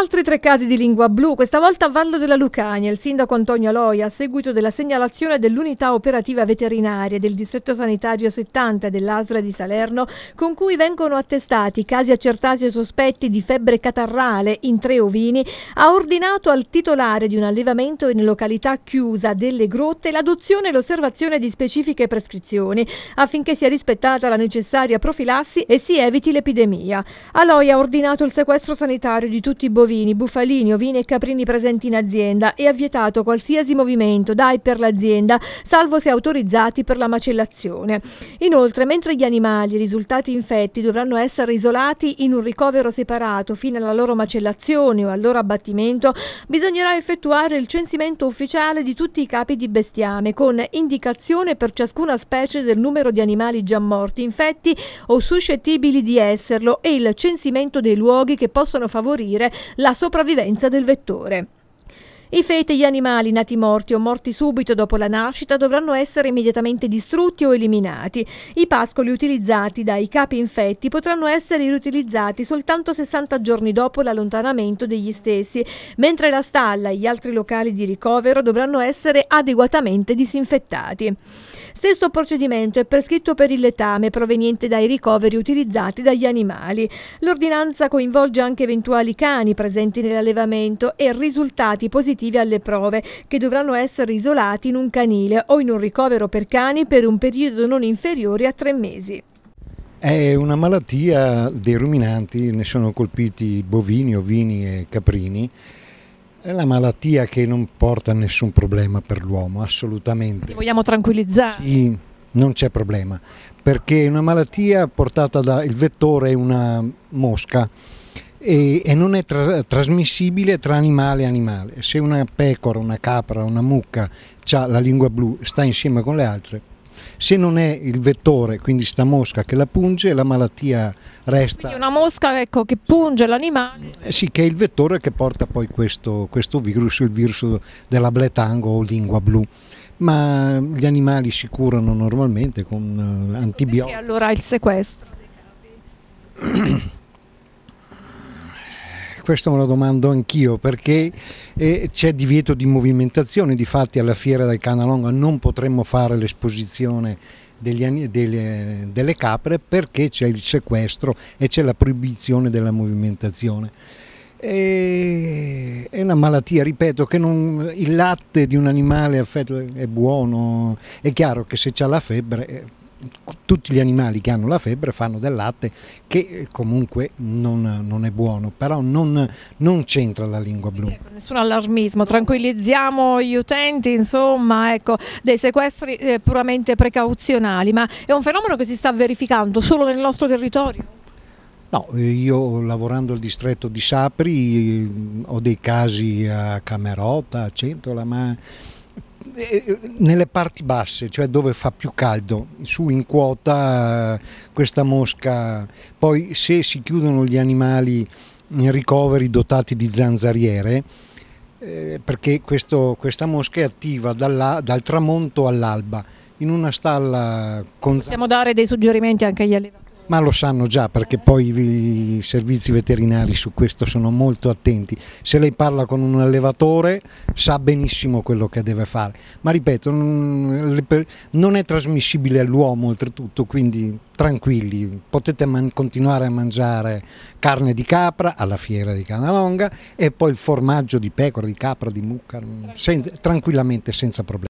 Altri tre casi di lingua blu, questa volta a Vallo della Lucania. Il sindaco Antonio Aloia, a seguito della segnalazione dell'unità operativa veterinaria del distretto sanitario 70 dell'Asla di Salerno, con cui vengono attestati casi accertati e sospetti di febbre catarrale in tre ovini, ha ordinato al titolare di un allevamento in località chiusa delle grotte l'adozione e l'osservazione di specifiche prescrizioni affinché sia rispettata la necessaria profilassi e si eviti l'epidemia. Aloia ha ordinato il sequestro sanitario di tutti i bovini bovini, bufalini, ovini e caprini presenti in azienda e ha vietato qualsiasi movimento dai per l'azienda, salvo se autorizzati per la macellazione. Inoltre, mentre gli animali risultati infetti dovranno essere isolati in un ricovero separato fino alla loro macellazione o al loro abbattimento, bisognerà effettuare il censimento ufficiale di tutti i capi di bestiame con indicazione per ciascuna specie del numero di animali già morti, infetti o suscettibili di esserlo e il censimento dei luoghi che possono favorire la sopravvivenza del vettore. I feti e gli animali nati morti o morti subito dopo la nascita dovranno essere immediatamente distrutti o eliminati. I pascoli utilizzati dai capi infetti potranno essere riutilizzati soltanto 60 giorni dopo l'allontanamento degli stessi, mentre la stalla e gli altri locali di ricovero dovranno essere adeguatamente disinfettati. Stesso procedimento è prescritto per il letame proveniente dai ricoveri utilizzati dagli animali. L'ordinanza coinvolge anche eventuali cani presenti nell'allevamento e risultati positivi positivi alle prove, che dovranno essere isolati in un canile o in un ricovero per cani per un periodo non inferiore a tre mesi. È una malattia dei ruminanti, ne sono colpiti bovini, ovini e caprini. È una malattia che non porta nessun problema per l'uomo, assolutamente. Ti vogliamo tranquillizzare? Sì, non c'è problema, perché è una malattia portata dal vettore è una mosca e, e non è tra, trasmissibile tra animale e animale. Se una pecora, una capra, una mucca ha la lingua blu, sta insieme con le altre, se non è il vettore, quindi sta mosca che la punge, la malattia resta. Quindi una mosca ecco, che punge l'animale. Eh sì, che è il vettore che porta poi questo, questo virus, il virus della bletango o lingua blu. Ma gli animali si curano normalmente con eh, antibiotici. E allora il sequestro dei capi? questo me lo domando anch'io perché eh, c'è divieto di movimentazione, di fatti alla fiera del Canalonga non potremmo fare l'esposizione degli, delle, delle capre perché c'è il sequestro e c'è la proibizione della movimentazione è una malattia, ripeto, che non, il latte di un animale affetto è buono, è chiaro che se c'è la febbre eh, tutti gli animali che hanno la febbre fanno del latte che eh, comunque non, non è buono, però non, non c'entra la lingua blu. Ecco, nessun allarmismo, tranquillizziamo gli utenti, insomma, ecco, dei sequestri eh, puramente precauzionali, ma è un fenomeno che si sta verificando solo nel nostro territorio? No, eh, io lavorando al distretto di Sapri eh, ho dei casi a Camerota, a Centola, ma eh, eh, nelle parti basse, cioè dove fa più caldo, su in quota eh, questa mosca, poi se si chiudono gli animali in ricoveri dotati di zanzariere, eh, perché questo, questa mosca è attiva dalla, dal tramonto all'alba in una stalla con... Possiamo dare dei suggerimenti anche agli allevatori? ma lo sanno già perché poi i servizi veterinari su questo sono molto attenti. Se lei parla con un allevatore sa benissimo quello che deve fare, ma ripeto, non è trasmissibile all'uomo oltretutto, quindi tranquilli, potete continuare a mangiare carne di capra alla fiera di Canalonga e poi il formaggio di pecora, di capra, di mucca, senza, tranquillamente senza problemi.